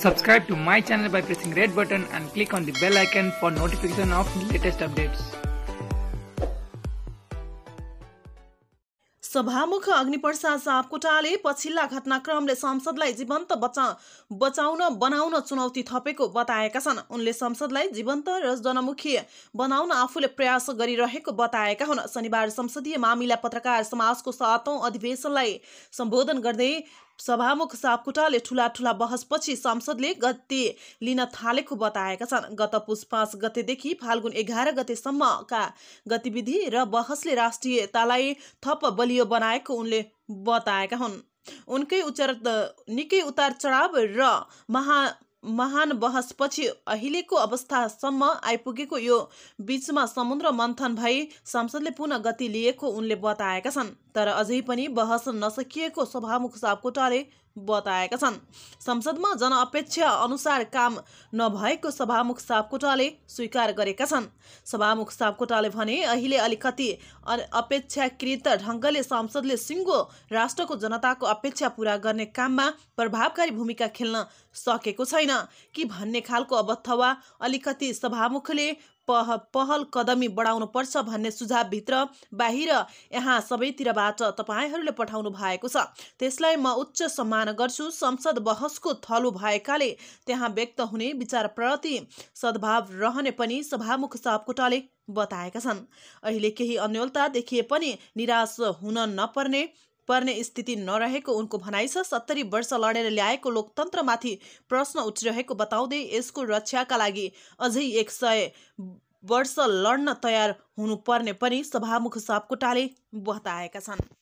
Subscribe to my channel by pressing red button and click on the bell icon for notification of latest updates. सभामुख अग्निप्रसाद सापकोटाले पछिल्ला घटनाक्रमले संसदलाई जीवन्त बचा बचाउन बनाउन चुनौती थपेको बताएका छन् उनले संसदलाई जीवन्त र जनमुखी बनाउन आफूले प्रयास गरिरहेको बताएका हुन् शनिबार संसदीय मामिला पत्रकार समाजको सातौँ अधिवेशनलाई सम्बोधन गर्दै सभामुख सापकोटाले ठुला ठुला बहसपछि संसदले गति लिन थालेको बताएका छन् गत पुष पाँच गतेदेखि फाल्गुन एघार गतेसम्मका गतिविधि र बहसले राष्ट्रियतालाई थप बलियो बनाएको उनले बताएका हुन् उनकै उच्च निकै उतार चढाव र महा महान बहसपछि अहिलेको अवस्थासम्म आइपुगेको यो बीचमा समुद्र मन्थन भई संसदले पुनः गति लिएको उनले बताएका छन् तर अझै पनि बहस नसकिएको सभामुख सापकोटाले बताएका छन् संसदमा जनअपेक्षा अनुसार काम नभएको सभामुख सापकोटाले स्वीकार गरेका छन् सभामुख सापकोटाले भने अहिले अलिकति अपेक्षाकृत ढङ्गले संसदले सिङ्गो राष्ट्रको जनताको अपेक्षा पुरा गर्ने काममा प्रभावकारी भूमिका खेल्न सकेको छैन कि भन्ने खालको अवत्थवा अलिकति सभामुखले पह पहल कदमी पर्छ भन्ने सुझावभित्र बाहिर यहाँ सबैतिरबाट तपाईँहरूले पठाउनु भएको छ त्यसलाई म उच्च सम्मान गर्छु संसद बहसको थलो भएकाले त्यहाँ व्यक्त हुने विचारप्रति सद्भाव रहने पनि सभामुख सापकोटाले बताएका छन् अहिले केही अन्यलता देखिए पनि निराश हुन नपर्ने पर्ने स्थिति नरहेको उनको भनाइ छ सत्तरी वर्ष लडेर ल्याएको लोकतन्त्रमाथि प्रश्न उठिरहेको बताउँदै यसको रक्षाका लागि अझै एक सय वर्ष लड्न तयार हुनुपर्ने पनि सभामुख सापकोटाले बताएका छन्